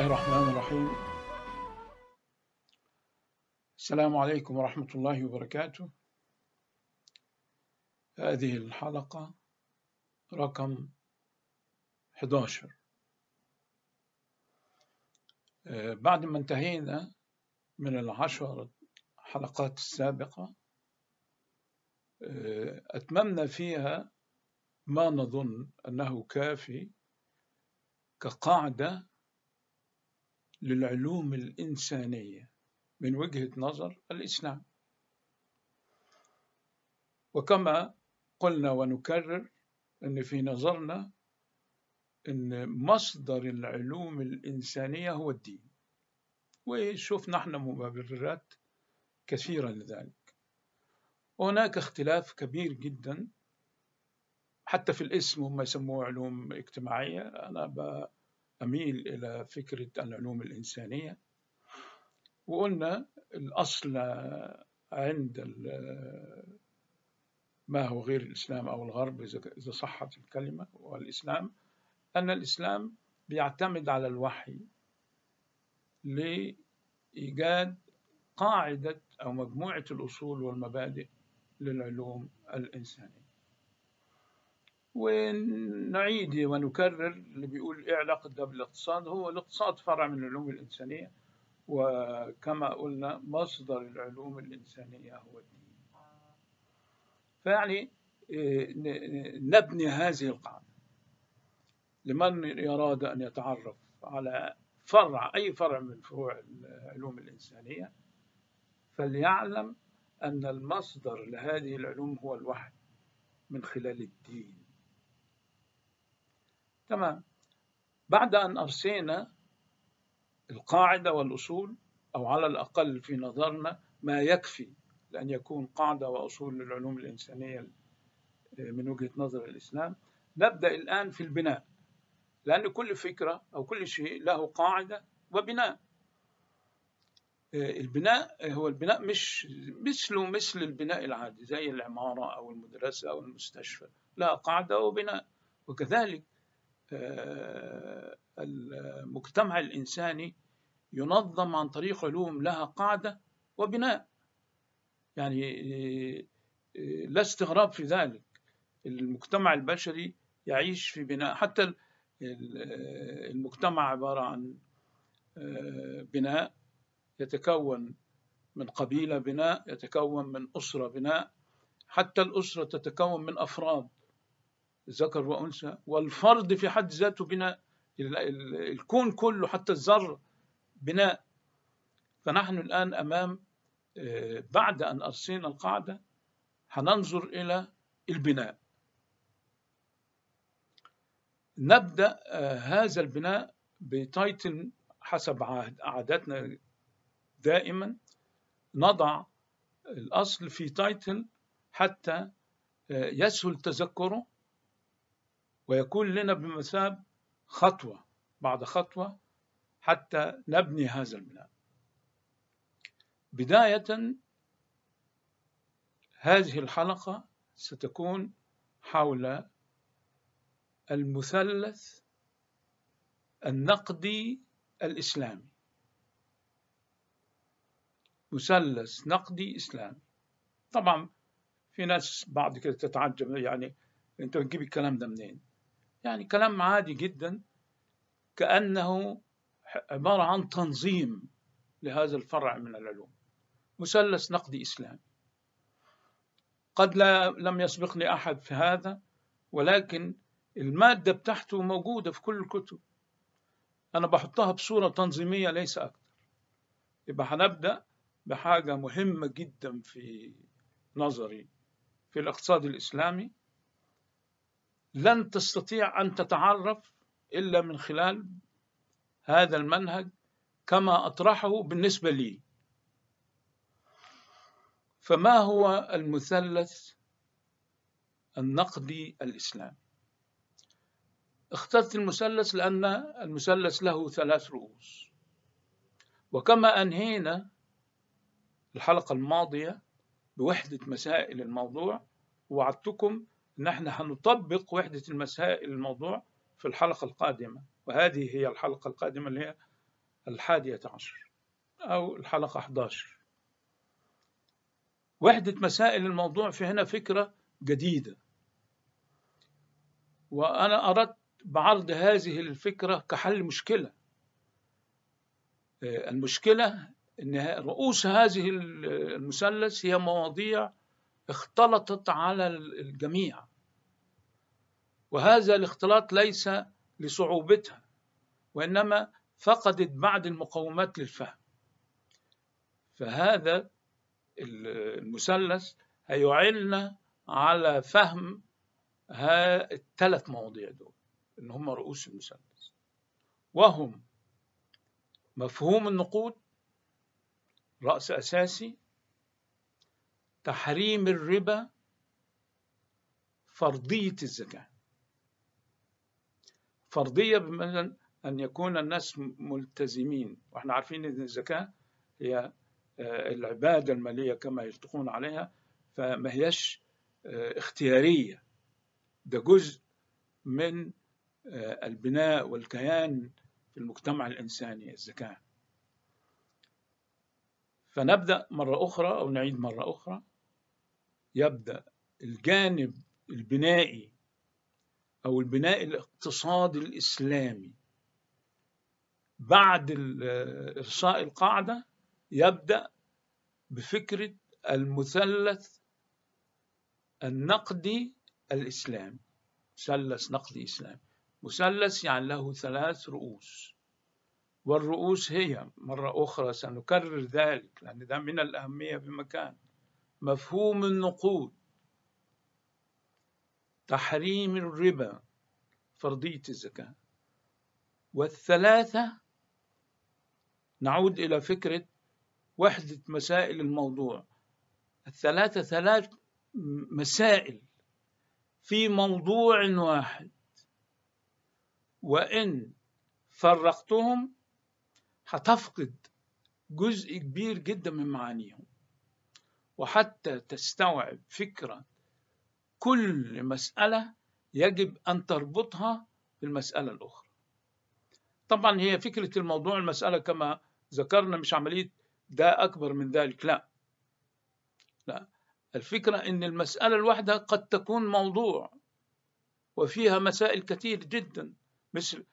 الله الرحمن الرحيم السلام عليكم ورحمة الله وبركاته هذه الحلقة رقم 11 بعد ما انتهينا من العشر حلقات السابقة أتممنا فيها ما نظن أنه كافي كقاعدة للعلوم الإنسانية من وجهة نظر الإسلام وكما قلنا ونكرر أن في نظرنا أن مصدر العلوم الإنسانية هو الدين وشوف نحن مبررات كثيرة لذلك هناك اختلاف كبير جدا حتى في الاسم هم يسموه علوم اجتماعية أنا أميل إلى فكرة العلوم الإنسانية وقلنا الأصل عند ما هو غير الإسلام أو الغرب إذا صحت الكلمة والإسلام أن الإسلام بيعتمد على الوحي لإيجاد قاعدة أو مجموعة الأصول والمبادئ للعلوم الإنسانية ونعيد ونكرر اللي بيقول ايه علاقة ده بالاقتصاد هو الاقتصاد فرع من العلوم الإنسانية وكما قلنا مصدر العلوم الإنسانية هو الدين فيعني اه، نبني هذه القاعدة لمن يراد أن يتعرف على فرع أي فرع من فروع العلوم الإنسانية فليعلم أن المصدر لهذه العلوم هو الوحي من خلال الدين تمام بعد أن أرسينا القاعدة والأصول أو على الأقل في نظرنا ما يكفي لأن يكون قاعدة وأصول للعلوم الإنسانية آه، من وجهة نظر الإسلام نبدأ الآن في البناء لأن كل فكرة أو كل شيء له قاعدة وبناء آه، البناء آه، هو البناء مش مثله مثل البناء العادي زي العمارة أو المدرسة أو المستشفى لها قاعدة وبناء وكذلك آه، المجتمع الإنساني ينظم عن طريق علوم لها قاعدة وبناء يعني آه، لا استغراب في ذلك المجتمع البشري يعيش في بناء حتى آه، المجتمع عبارة عن بناء يتكون من قبيلة بناء يتكون من أسرة بناء حتى الأسرة تتكون من أفراد ذكر وأنثى والفرد في حد ذاته بناء الكون كله حتى الذرة بناء فنحن الآن أمام آه، بعد أن أرسينا القاعدة هننظر إلى البناء نبدأ آه، هذا البناء بتايتل حسب عاداتنا دائما نضع الأصل في تايتل حتى آه، يسهل تذكره ويكون لنا بمثاب خطوة بعد خطوة حتى نبني هذا البناء بداية هذه الحلقة ستكون حول المثلث النقدي الإسلامي مثلث نقدي إسلامي طبعا في ناس بعد كده تتعجب يعني انت بتجيب الكلام ده منين يعني كلام عادي جدا كأنه عبارة عن تنظيم لهذا الفرع من العلوم مثلث نقدي إسلامي قد لا لم يسبقني أحد في هذا ولكن المادة بتاعته موجودة في كل الكتب أنا بحطها بصورة تنظيمية ليس أكثر يبقى هنبدأ بحاجة مهمة جدا في نظري في الاقتصاد الإسلامي لن تستطيع أن تتعرف إلا من خلال هذا المنهج كما أطرحه بالنسبة لي فما هو المثلث النقدي الإسلامي اخترت المثلث لأن المثلث له ثلاث رؤوس وكما أنهينا الحلقة الماضية بوحدة مسائل الموضوع وعدتكم ان احنا هنطبق وحده المسائل الموضوع في الحلقه القادمه وهذه هي الحلقه القادمه اللي هي الحادية عشر أو الحلقة 11 وحدة مسائل الموضوع في هنا فكرة جديدة وأنا أردت بعرض هذه الفكرة كحل مشكلة آه، المشكلة أن رؤوس هذه المثلث هي مواضيع اختلطت على الجميع وهذا الاختلاط ليس لصعوبتها وإنما فقدت بعض المقومات للفهم فهذا المثلث هيعلنا على فهم ها الثلاث مواضيع دول إن هم رؤوس المثلث وهم مفهوم النقود رأس أساسي تحريم الربا فرضية الزكاة فرضية بمعنى أن يكون الناس ملتزمين وإحنا عارفين أن الزكاة هي آه، العبادة المالية كما يشتقون عليها فما هيش آه، اختيارية ده جزء من آه، البناء والكيان في المجتمع الإنساني الزكاة فنبدأ مرة أخرى أو نعيد مرة أخرى يبدأ الجانب البنائي أو البناء الاقتصادي الإسلامي بعد إرساء القاعدة يبدأ بفكرة المثلث النقدي الإسلامي مثلث نقدي إسلامي مثلث يعني له ثلاث رؤوس والرؤوس هي مرة أخرى سنكرر ذلك لأن ده من الأهمية بمكان مفهوم النقود تحريم الربا فرضية الزكاة والثلاثة نعود إلى فكرة وحدة مسائل الموضوع الثلاثة ثلاث مسائل في موضوع واحد وإن فرقتهم هتفقد جزء كبير جدا من معانيهم وحتى تستوعب فكرة كل مسألة يجب أن تربطها بالمسألة الأخرى طبعا هي فكرة الموضوع المسألة كما ذكرنا مش عملية ده أكبر من ذلك لا لا الفكرة أن المسألة الواحدة قد تكون موضوع وفيها مسائل كثير جدا مثل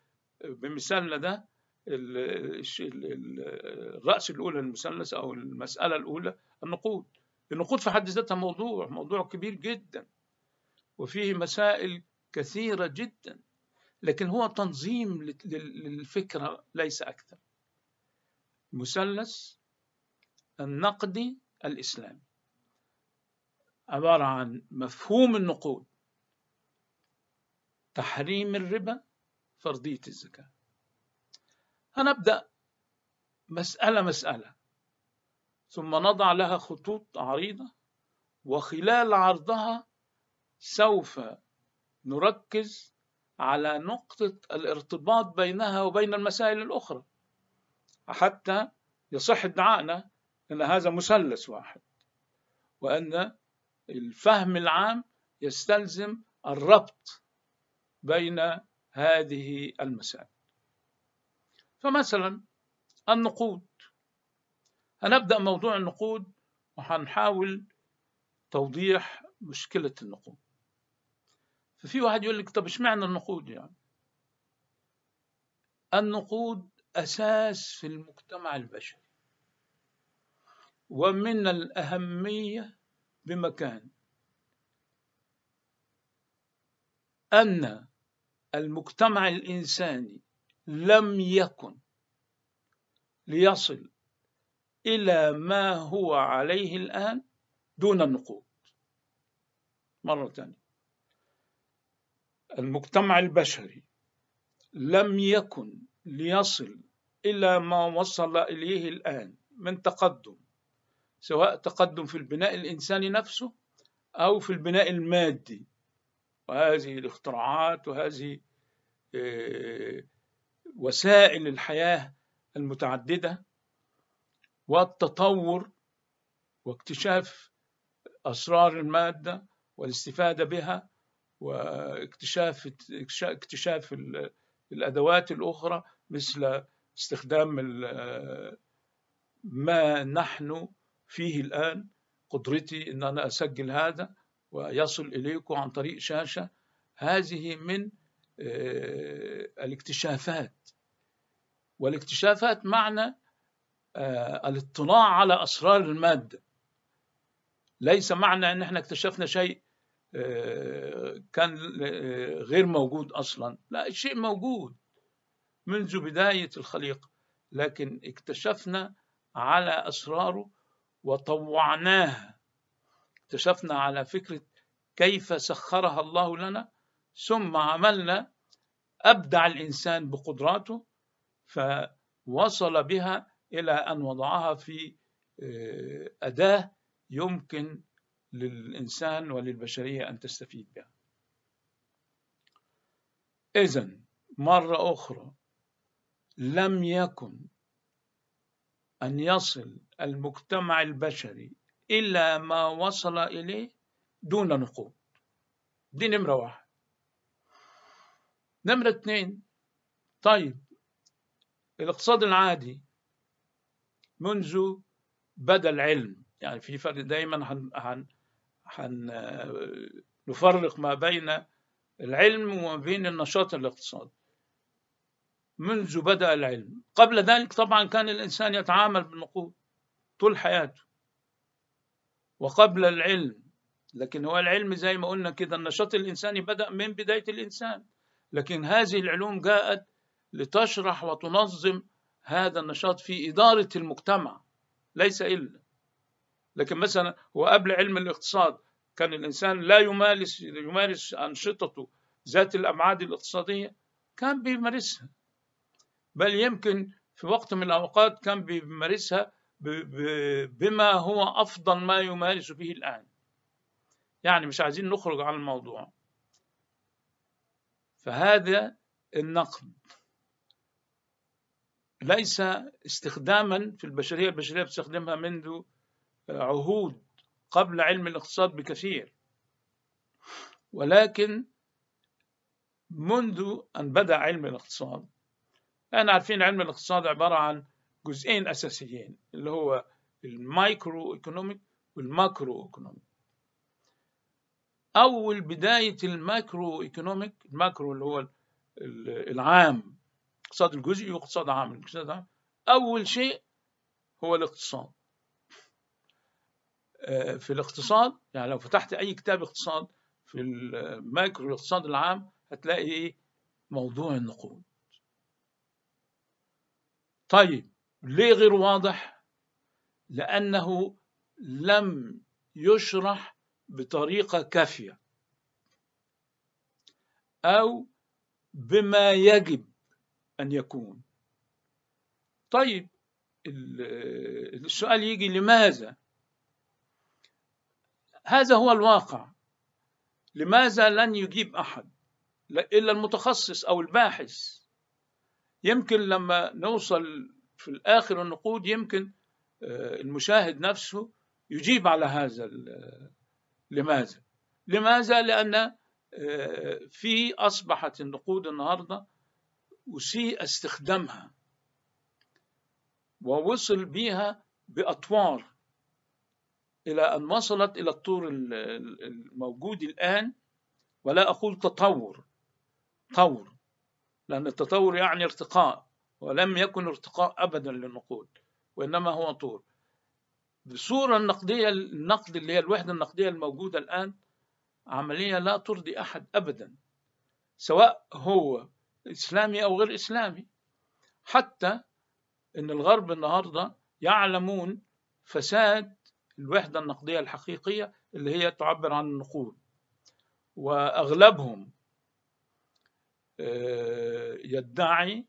بمثالنا ده الرأس الأولى للمثلث أو المسألة الأولى النقود النقود في حد ذاتها موضوع موضوع كبير جدا وفيه مسائل كثيرة جدا لكن هو تنظيم للفكرة ليس أكثر مثلث النقدي الإسلامي عبارة عن مفهوم النقود تحريم الربا فرضية الزكاة هنبدأ مسألة مسألة ثم نضع لها خطوط عريضة وخلال عرضها سوف نركز على نقطة الارتباط بينها وبين المسائل الأخرى حتى يصح ادعائنا أن هذا مثلث واحد وأن الفهم العام يستلزم الربط بين هذه المسائل فمثلا النقود هنبدأ موضوع النقود وهنحاول توضيح مشكلة النقود ففي واحد يقول لك طب اشمعنى النقود يعني النقود أساس في المجتمع البشري ومن الأهمية بمكان أن المجتمع الإنساني لم يكن ليصل إلى ما هو عليه الآن دون النقود مرة ثانية المجتمع البشري لم يكن ليصل إلى ما وصل إليه الآن من تقدم سواء تقدم في البناء الإنساني نفسه أو في البناء المادي وهذه الاختراعات وهذه آه، وسائل الحياة المتعددة والتطور واكتشاف أسرار المادة والاستفادة بها واكتشاف اكتشاف الأدوات الأخرى مثل استخدام ما نحن فيه الآن قدرتي أن أنا أسجل هذا ويصل إليكم عن طريق شاشة هذه من آه، الاكتشافات والاكتشافات معنى آه، الاطلاع على أسرار المادة ليس معنى أن احنا اكتشفنا شيء آه، كان آه، غير موجود أصلا لا الشيء موجود منذ بداية الخليقة لكن اكتشفنا على أسراره وطوعناها اكتشفنا على فكرة كيف سخرها الله لنا ثم عملنا أبدع الإنسان بقدراته فوصل بها إلى أن وضعها في آه، أداة يمكن للإنسان وللبشرية أن تستفيد بها إذن مرة أخرى لم يكن أن يصل المجتمع البشري إلى ما وصل إليه دون نقود دي نمرة واحد نمرة اثنين طيب الاقتصاد العادي منذ بدا العلم يعني في فرق دايما هن هن هن نفرق ما بين العلم وما بين النشاط الاقتصادي منذ بدأ العلم قبل ذلك طبعا كان الإنسان يتعامل بالنقود طول حياته وقبل العلم لكن هو العلم زي ما قلنا كده النشاط الإنساني بدأ من بداية الإنسان لكن هذه العلوم جاءت لتشرح وتنظم هذا النشاط في إدارة المجتمع ليس إلا لكن مثلا هو قبل علم الاقتصاد كان الإنسان لا يمارس يمارس أنشطته ذات الأبعاد الاقتصادية كان بيمارسها بل يمكن في وقت من الأوقات كان بيمارسها بما هو أفضل ما يمارس به الآن يعني مش عايزين نخرج عن الموضوع فهذا النقد ليس استخداما في البشرية البشرية بتستخدمها منذ آه، عهود قبل علم الاقتصاد بكثير ولكن منذ أن بدأ علم الاقتصاد أنا عارفين علم الاقتصاد عبارة عن جزئين أساسيين اللي هو المايكرو ايكونوميك والماكرو ايكونوميك أول بداية الماكرو ايكونوميك الماكرو اللي هو العام اقتصاد الجزئي واقتصاد عام الاقتصاد عام أول شيء هو الاقتصاد آه، في الاقتصاد يعني لو فتحت أي كتاب اقتصاد في المايكرو الاقتصاد العام هتلاقي إيه موضوع النقود طيب ليه غير واضح لأنه لم يشرح بطريقة كافية أو بما يجب أن يكون طيب السؤال يجي لماذا هذا هو الواقع لماذا لن يجيب أحد إلا المتخصص أو الباحث يمكن لما نوصل في الآخر النقود يمكن آه، المشاهد نفسه يجيب على هذا لماذا لماذا لأن آه، في أصبحت النقود النهارده وسيء استخدامها ووصل بيها بأطوار إلى أن وصلت إلى الطور الموجود الآن ولا أقول تطور طور لأن التطور يعني ارتقاء ولم يكن ارتقاء أبدا للنقود وإنما هو طور الصورة النقدية النقد اللي هي الوحدة النقدية الموجودة الآن عملية لا ترضي أحد أبدا سواء هو إسلامي أو غير إسلامي حتى أن الغرب النهاردة يعلمون فساد الوحدة النقدية الحقيقية اللي هي تعبر عن النقود وأغلبهم آه، يدعي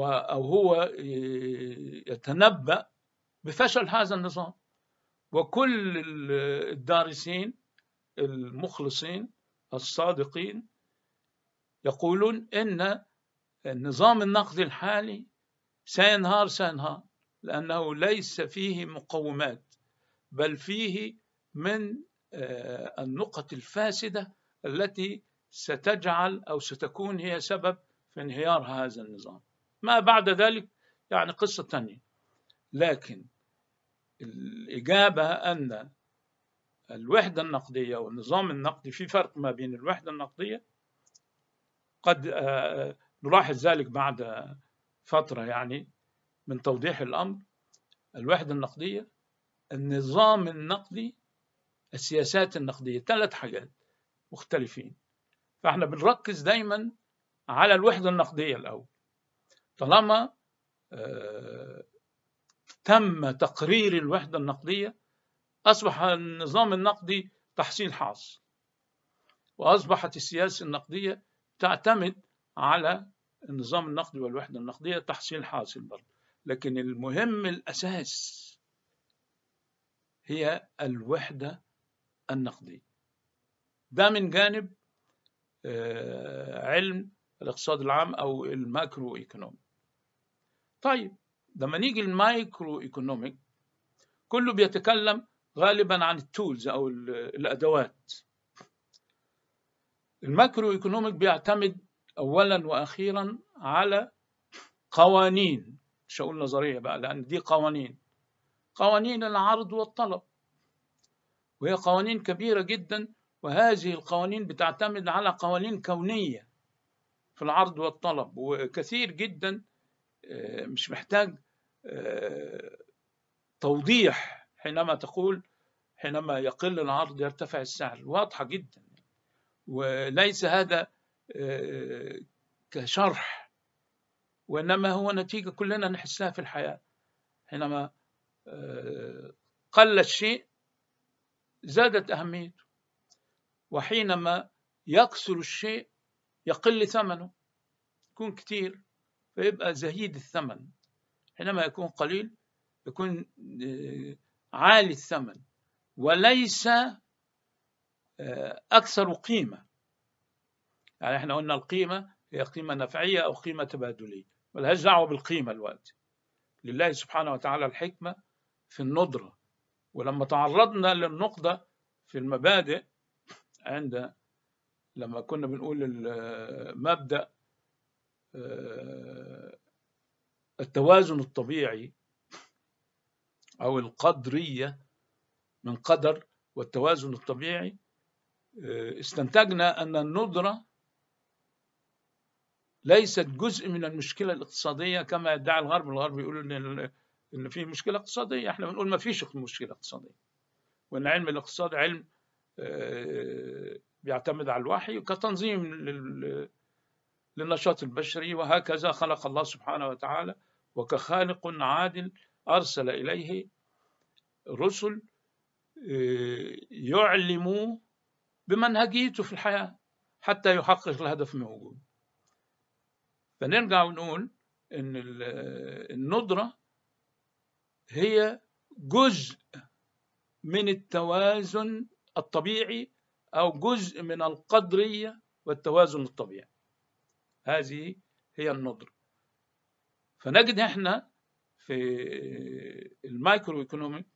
أو هو آه، يتنبأ بفشل هذا النظام وكل الدارسين المخلصين الصادقين يقولون ان النظام النقدي الحالي سينهار سينهار لانه ليس فيه مقومات بل فيه من آه، النقط الفاسده التي ستجعل او ستكون هي سبب في انهيار هذا النظام ما بعد ذلك يعني قصه ثانيه لكن الاجابه ان الوحده النقديه والنظام النقدي في فرق ما بين الوحده النقديه قد آه، آه، نلاحظ ذلك بعد فترة يعني من توضيح الأمر الوحدة النقدية النظام النقدي السياسات النقدية ثلاث حاجات مختلفين فاحنا بنركز دايما على الوحدة النقدية الأول طالما آه، تم تقرير الوحدة النقدية أصبح النظام النقدي تحصيل حاصل وأصبحت السياسة النقدية تعتمد على النظام النقدي والوحدة النقدية تحصيل حاصل برضه لكن المهم الأساس هي الوحدة النقدية ده من جانب آه، علم الاقتصاد العام أو الماكرو ايكونومي طيب لما نيجي المايكرو ايكونوميك كله بيتكلم غالبا عن التولز أو الأدوات الماكرو ايكونوميك بيعتمد اولا واخيرا على قوانين مش هقول نظريه بقى لان دي قوانين قوانين العرض والطلب وهي قوانين كبيره جدا وهذه القوانين بتعتمد على قوانين كونيه في العرض والطلب وكثير جدا آه، مش محتاج آه، توضيح حينما تقول حينما يقل العرض يرتفع السعر واضحه جدا وليس هذا آه، كشرح وإنما هو نتيجة كلنا نحسها في الحياة حينما آه، قل الشيء زادت أهميته وحينما يكثر الشيء يقل ثمنه يكون كتير فيبقى زهيد الثمن حينما يكون قليل يكون آه، عالي الثمن وليس أكثر قيمة يعني احنا قلنا القيمة هي قيمة نفعية أو قيمة تبادلية ملهاش دعوة بالقيمة الوقت لله سبحانه وتعالى الحكمة في الندرة ولما تعرضنا للنقدة في المبادئ عند لما كنا بنقول مبدأ آه، التوازن الطبيعي أو القدرية من قدر والتوازن الطبيعي آه، استنتجنا أن الندرة ليست جزء من المشكلة الاقتصادية كما يدعي الغرب الغرب يقول إن إن في مشكلة اقتصادية إحنا بنقول ما فيش مشكلة اقتصادية وإن علم الاقتصاد علم آه، بيعتمد على الوحي كتنظيم للنشاط البشري وهكذا خلق الله سبحانه وتعالى وكخالق عادل أرسل إليه رسل آه، يعلموا بمنهجيته في الحياة حتى يحقق الهدف من وجوده فنرجع ونقول إن الندرة هي جزء من التوازن الطبيعي أو جزء من القدرية والتوازن الطبيعي هذه هي الندرة فنجد احنا في المايكرو ايكونوميك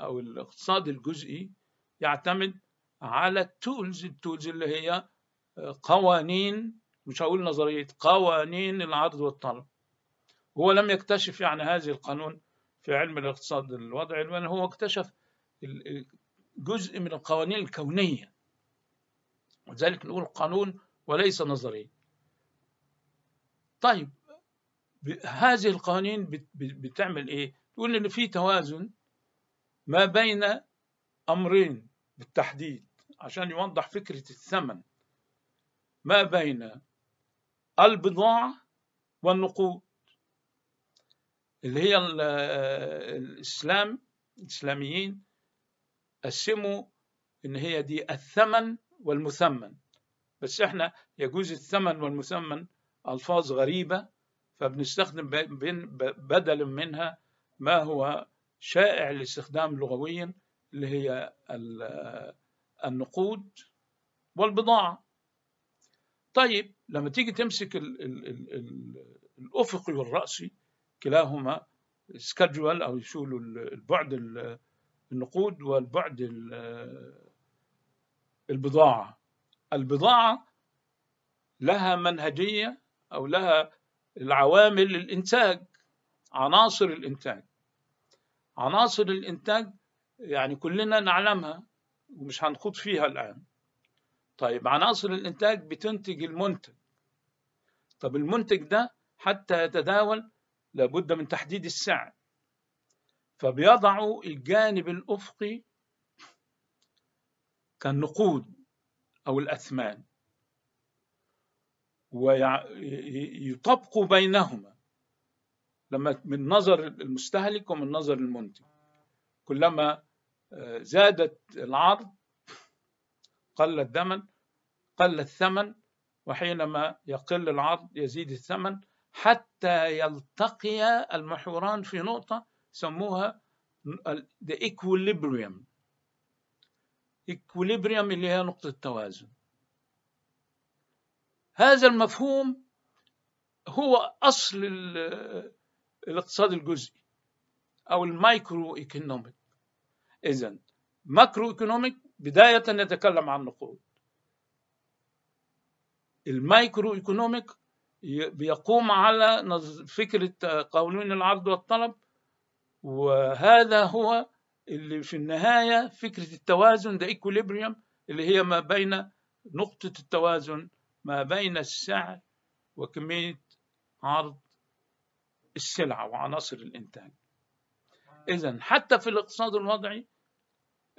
أو الاقتصاد الجزئي يعتمد على التولز التولز اللي هي آه، قوانين مش هقول نظرية قوانين العرض والطلب هو لم يكتشف يعني هذه القانون في علم الاقتصاد الوضعي لأن هو اكتشف جزء من القوانين الكونية وذلك نقول قانون وليس نظرية طيب هذه القوانين بتعمل ايه تقول ان في توازن ما بين امرين بالتحديد عشان يوضح فكرة الثمن ما بين البضاعة والنقود اللي هي الإسلام الإسلاميين قسموا إن هي دي الثمن والمثمن بس إحنا يجوز الثمن والمثمن ألفاظ غريبة فبنستخدم بدلا منها ما هو شائع الاستخدام لغويا اللي هي النقود والبضاعة طيب لما تيجي تمسك الـ الـ الـ الـ الأفقي والرأسي كلاهما سكجول أو يشولوا البعد النقود والبعد البضاعة البضاعة لها منهجية أو لها العوامل الإنتاج عناصر الإنتاج عناصر الإنتاج يعني كلنا نعلمها ومش هنخوض فيها الآن طيب عناصر الإنتاج بتنتج المنتج طب المنتج ده حتى يتداول لابد من تحديد السعر فبيضعوا الجانب الأفقي كالنقود أو الأثمان ويطبقوا بينهما لما من نظر المستهلك ومن نظر المنتج كلما آه، زادت العرض قل الثمن قل الثمن وحينما يقل العرض يزيد الثمن حتى يلتقي المحوران في نقطة سموها the equilibrium equilibrium اللي هي نقطة توازن هذا المفهوم هو أصل الاقتصاد الجزئي أو المايكرو ايكونوميك إذا ماكرو ايكونوميك بداية نتكلم عن نقود المايكرو ايكونوميك بيقوم على فكرة قانون العرض والطلب وهذا هو اللي في النهاية فكرة التوازن ده إيكوليبريم اللي هي ما بين نقطة التوازن ما بين السعر وكمية عرض السلعة وعناصر الإنتاج إذا حتى في الاقتصاد الوضعي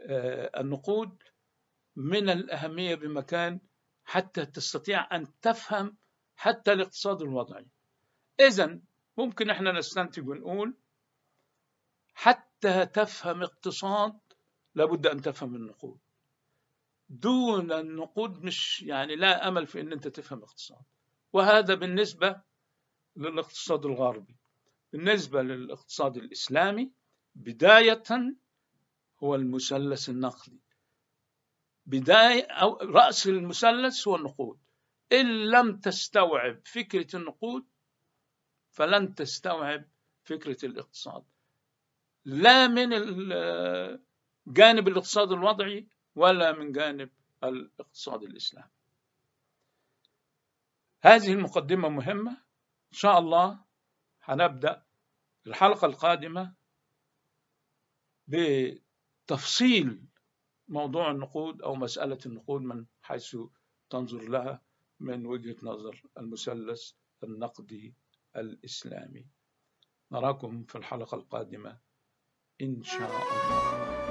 آه، النقود من الأهمية بمكان حتى تستطيع أن تفهم حتى الاقتصاد الوضعي إذا ممكن احنا نستنتج ونقول حتى تفهم اقتصاد لابد أن تفهم النقود دون النقود مش يعني لا أمل في أن أنت تفهم اقتصاد وهذا بالنسبة للاقتصاد الغربي بالنسبة للاقتصاد الإسلامي بداية هو المثلث النقدي بداية أو رأس المثلث هو النقود إن لم تستوعب فكرة النقود فلن تستوعب فكرة الاقتصاد لا من جانب الاقتصاد الوضعي ولا من جانب الاقتصاد الإسلامي هذه المقدمة مهمة إن شاء الله هنبدأ الحلقة القادمة ب تفصيل موضوع النقود أو مسألة النقود من حيث تنظر لها من وجهة نظر المثلث النقدي الإسلامي نراكم في الحلقة القادمة إن شاء الله